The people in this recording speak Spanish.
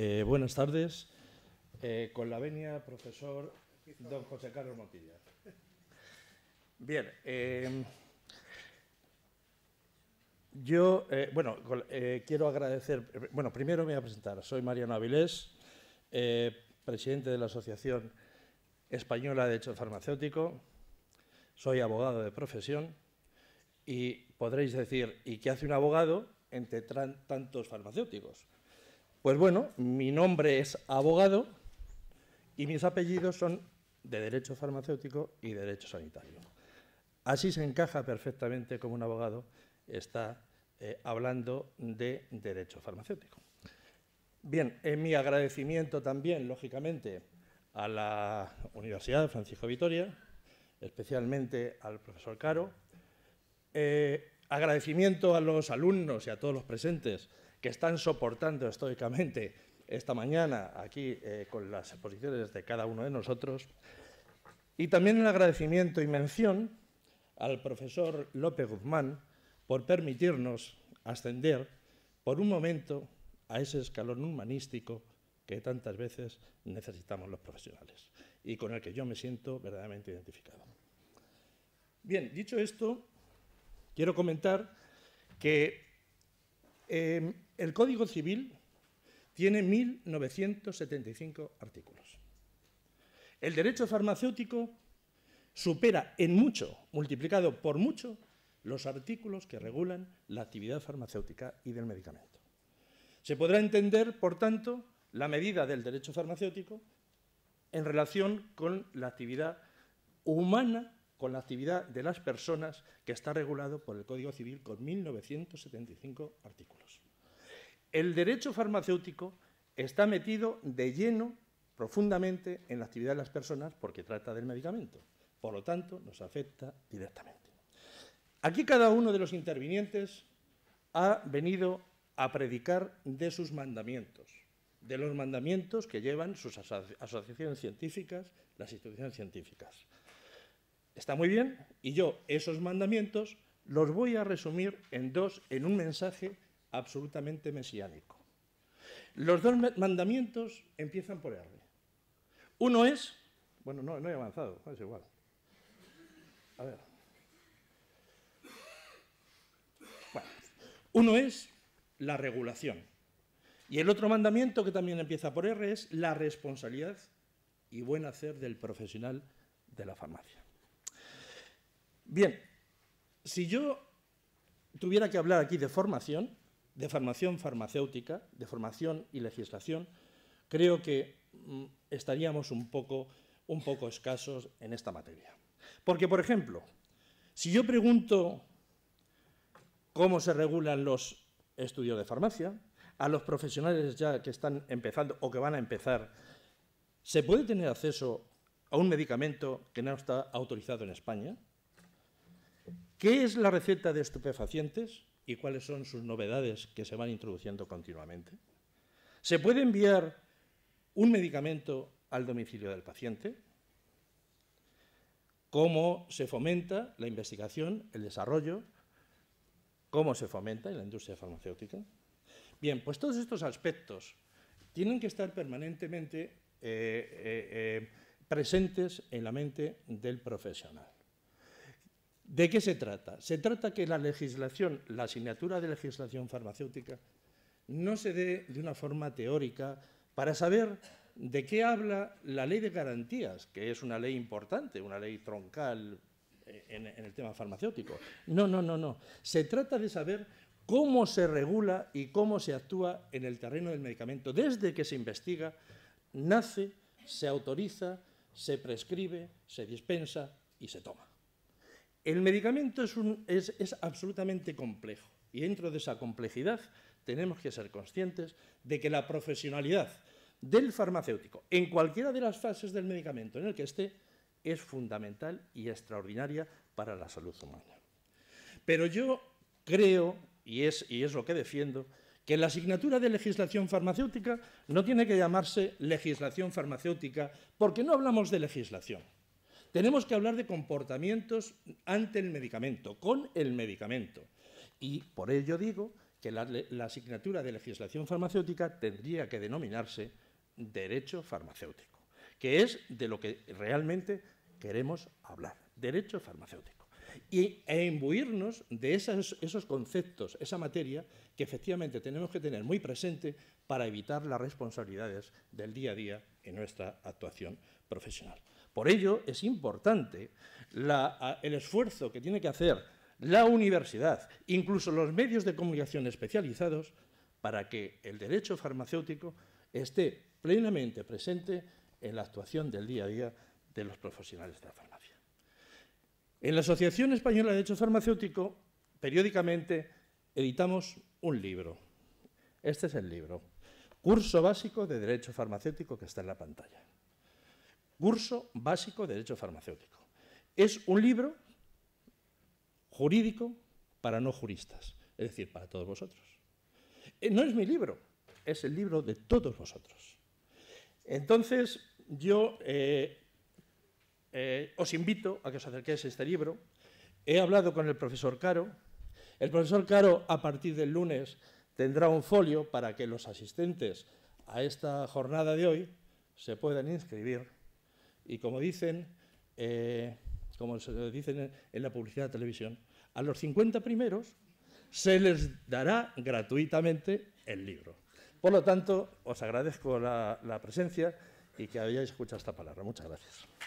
Eh, buenas tardes. Eh, con la venia, profesor don José Carlos Montilla. Bien. Eh, yo, bueno, quiero agradecer. Bueno, primero me voy a presentar. Soy Mariano Avilés, presidente de la Asociación Española de hecho Farmacéutico. Soy abogado de profesión y podréis decir, ¿y qué hace un abogado entre tantos farmacéuticos? Pues bueno, mi nombre es abogado y mis apellidos son de Derecho Farmacéutico y Derecho Sanitario. Así se encaja perfectamente como un abogado está eh, hablando de derecho farmacéutico. Bien, en mi agradecimiento también, lógicamente, a la Universidad Francisco Vitoria, especialmente al profesor Caro, eh, agradecimiento a los alumnos y a todos los presentes que están soportando estoicamente esta mañana aquí eh, con las exposiciones de cada uno de nosotros. Y también el agradecimiento y mención al profesor López Guzmán por permitirnos ascender por un momento a ese escalón humanístico que tantas veces necesitamos los profesionales y con el que yo me siento verdaderamente identificado. Bien, dicho esto, quiero comentar que eh, el Código Civil tiene 1.975 artículos. El derecho farmacéutico supera en mucho, multiplicado por mucho, los artículos que regulan la actividad farmacéutica y del medicamento. Se podrá entender, por tanto, la medida del derecho farmacéutico en relación con la actividad humana, con la actividad de las personas, que está regulado por el Código Civil con 1.975 artículos. El derecho farmacéutico está metido de lleno, profundamente, en la actividad de las personas porque trata del medicamento. Por lo tanto, nos afecta directamente. Aquí cada uno de los intervinientes ha venido a predicar de sus mandamientos, de los mandamientos que llevan sus asociaciones científicas, las instituciones científicas. Está muy bien, y yo esos mandamientos los voy a resumir en dos, en un mensaje absolutamente mesiánico. Los dos mandamientos empiezan por R. Uno es, bueno, no, he avanzado, es igual. A ver. Bueno, uno es la regulación. Y el otro mandamiento que también empieza por R es la responsabilidad y buen hacer del profesional de la farmacia. Bien, si yo tuviera que hablar aquí de formación, de formación farmacéutica, de formación y legislación, creo que mm, estaríamos un poco, un poco escasos en esta materia. Porque, por ejemplo, si yo pregunto cómo se regulan los estudios de farmacia, a los profesionales ya que están empezando o que van a empezar, ¿se puede tener acceso a un medicamento que no está autorizado en España? ¿Qué es la receta de estupefacientes? y cuáles son sus novedades que se van introduciendo continuamente? ¿Se puede enviar un medicamento al domicilio del paciente? ¿Cómo se fomenta la investigación, el desarrollo? ¿Cómo se fomenta en la industria farmacéutica? Bien, pues todos estos aspectos tienen que estar permanentemente eh, eh, eh, presentes en la mente del profesional. ¿De qué se trata? Se trata que la legislación, la asignatura de legislación farmacéutica, no se dé de una forma teórica para saber de qué habla la ley de garantías, que es una ley importante, una ley troncal eh, en, en el tema farmacéutico. No, no, no, no. Se trata de saber cómo se regula y cómo se actúa en el terreno del medicamento. Desde que se investiga, nace, se autoriza, se prescribe, se dispensa y se toma. El medicamento es, absolutamente complejo y dentro de esa complejidad tenemos que ser conscientes de que la profesionalidad del farmacéutico en cualquiera de las fases del medicamento en el que esté es fundamental y extraordinaria para la salud humana. Pero yo creo, y es lo que defiendo, que la asignatura de legislación farmacéutica no tiene que llamarse legislación farmacéutica porque no hablamos de legislación. Tenemos que hablar de comportamientos ante el medicamento, con el medicamento. Y por ello digo que la, asignatura de legislación farmacéutica tendría que denominarse derecho farmacéutico, que es de lo que realmente queremos hablar, derecho farmacéutico y, e imbuirnos de esos conceptos, esa materia que efectivamente tenemos que tener muy presente para evitar las responsabilidades del día a día en nuestra actuación profesional. Por ello es importante el esfuerzo que tiene que hacer la universidad, incluso los medios de comunicación especializados, para que el derecho farmacéutico esté plenamente presente en la actuación del día a día de los profesionales de la farmacia. En la Asociación Española de Derecho Farmacéutico, periódicamente editamos un libro. Este es el libro. Curso básico de Derecho Farmacéutico que está en la pantalla. Curso básico de Derecho Farmacéutico. Es un libro jurídico para no juristas, es decir, para todos vosotros. Eh, no es mi libro, es el libro de todos vosotros. Entonces, yo eh, eh, os invito a que os acerquéis a este libro. He hablado con el profesor Caro. El profesor Caro, a partir del lunes, tendrá un folio para que los asistentes a esta jornada de hoy se puedan inscribir. Y como dicen, eh, como se dicen en la publicidad de televisión, a los 50 primeros se les dará gratuitamente el libro. Por lo tanto, os agradezco la, la presencia y que hayáis escuchado esta palabra. Muchas gracias.